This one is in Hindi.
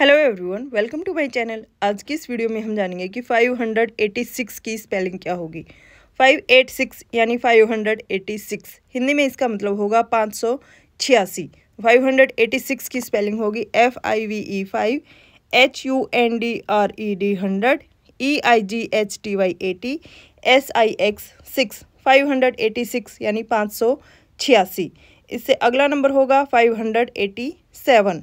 hello everyone welcome to my channel आज की इस वीडियो में हम जानेंगे कि 586 की स्पेलिंग क्या होगी 586 यानी 586 हिंदी में इसका मतलब होगा पाँच सौ छियासी फाइव की स्पेलिंग होगी F I V E five H U N D R E D hundred E I G H T Y eighty S I X six five hundred eighty six यानी पाँच सौ छियासी इससे अगला नंबर होगा फाइव हंड्रेड एटी सेवन